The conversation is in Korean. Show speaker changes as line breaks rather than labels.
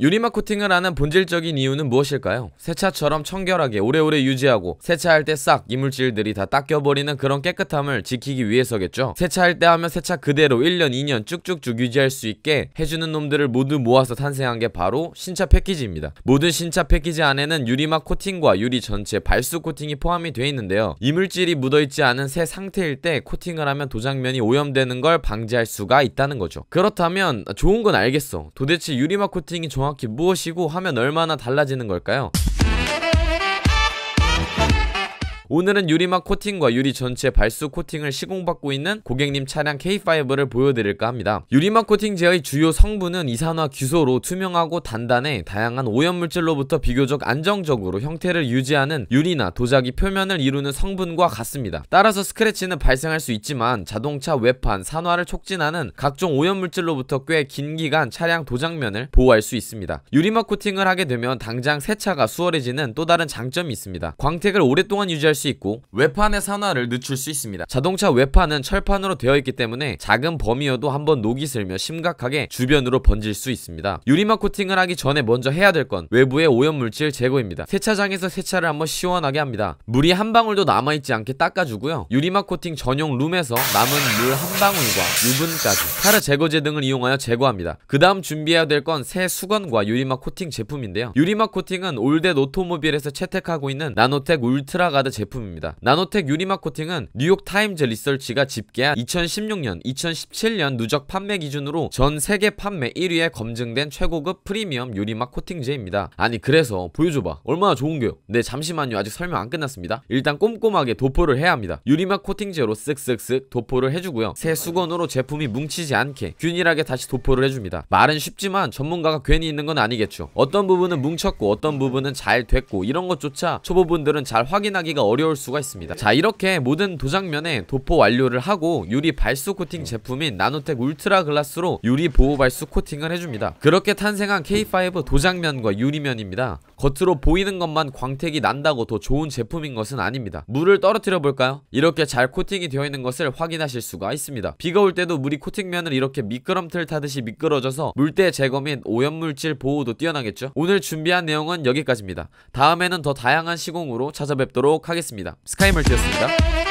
유리마 코팅을 하는 본질적인 이유는 무엇일까요? 세차처럼 청결하게 오래오래 유지하고 세차할 때 싹 이물질들이 다 닦여버리는 그런 깨끗함을 지키기 위해서겠죠. 세차할 때 하면 세차 그대로 1년 2년 쭉쭉쭉 유지할 수 있게 해주는 놈들을 모두 모아서 탄생한 게 바로 신차 패키지입니다. 모든 신차 패키지 안에는 유리막 코팅과 유리 전체 발수 코팅이 포함이 되어 있는데요. 이물질이 묻어있지 않은 새 상태일 때 코팅을 하면 도장면이 오염되는 걸 방지할 수가 있다는 거죠. 그렇다면 좋은 건 알겠어. 도대체 유리막 코팅이 좋아 정확히 무엇이고 하면 얼마나 달라지는 걸까요? 오늘은 유리막 코팅과 유리 전체 발수 코팅을 시공받고 있는 고객님 차량 K5를 보여드릴까 합니다. 유리막 코팅 제의 주요 성분은 이산화 규소로 투명하고 단단해 다양한 오염물질로부터 비교적 안정적으로 형태를 유지하는 유리나 도자기 표면을 이루는 성분과 같습니다. 따라서 스크래치는 발생할 수 있지만 자동차 외판, 산화를 촉진하는 각종 오염물질로부터 꽤 긴 기간 차량 도장면을 보호할 수 있습니다. 유리막 코팅을 하게 되면 당장 세차가 수월해지는 또 다른 장점이 있습니다. 광택을 오랫동안 유지할 수수 있고 외판의 산화를 늦출 수 있습니다. 자동차 외판은 철판으로 되어 있기 때문에 작은 범위여도 한번 녹이 슬며 심각하게 주변으로 번질 수 있습니다. 유리막 코팅을 하기 전에 먼저 해야 될 건 외부의 오염물질 제거입니다. 세차장에서 세차를 한번 시원하게 합니다. 물이 한 방울도 남아있지 않게 닦아주고요. 유리막 코팅 전용 룸에서 남은 물 한 방울과 유분까지 카르 제거제 등을 이용하여 제거합니다. 그 다음 준비해야 될 건 새 수건과 유리막 코팅 제품인데요. 유리막 코팅은 올드 노토모빌에서 채택하고 있는 나노텍 울트라가드 제품 입니다 제품입니다. 나노텍 유리막 코팅은 뉴욕타임즈 리서치가 집계한 2016년, 2017년 누적 판매 기준으로 전 세계 판매 1위에 검증된 최고급 프리미엄 유리막 코팅제입니다. 아니 그래서 보여줘봐. 얼마나 좋은게요. 네 잠시만요. 아직 설명 안 끝났습니다. 일단 꼼꼼하게 도포를 해야 합니다. 유리막 코팅제로 쓱쓱쓱 도포를 해주고요. 새 수건으로 제품이 뭉치지 않게 균일하게 다시 도포를 해줍니다. 말은 쉽지만 전문가가 괜히 있는 건 아니겠죠. 어떤 부분은 뭉쳤고 어떤 부분은 잘 됐고 이런 것조차 초보분들은 잘 확인하기가 어려워요. 어려울 수가 있습니다 자 이렇게 모든 도장면에 도포 완료를 하고 유리 발수 코팅 제품인 나노텍 울트라 글라스로 유리 보호 발수 코팅을 해줍니다 그렇게 탄생한 K5 도장면과 유리면입니다 겉으로 보이는 것만 광택이 난다고 더 좋은 제품인 것은 아닙니다 물을 떨어뜨려 볼까요? 이렇게 잘 코팅이 되어 있는 것을 확인하실 수가 있습니다 비가 올 때도 물이 코팅면을 이렇게 미끄럼틀 타듯이 미끄러져서 물때 제거 및 오염물질 보호도 뛰어나겠죠 오늘 준비한 내용은 여기까지입니다 다음에는 더 다양한 시공으로 찾아뵙도록 하겠습니다 하겠습니다 스카이멀티였습니다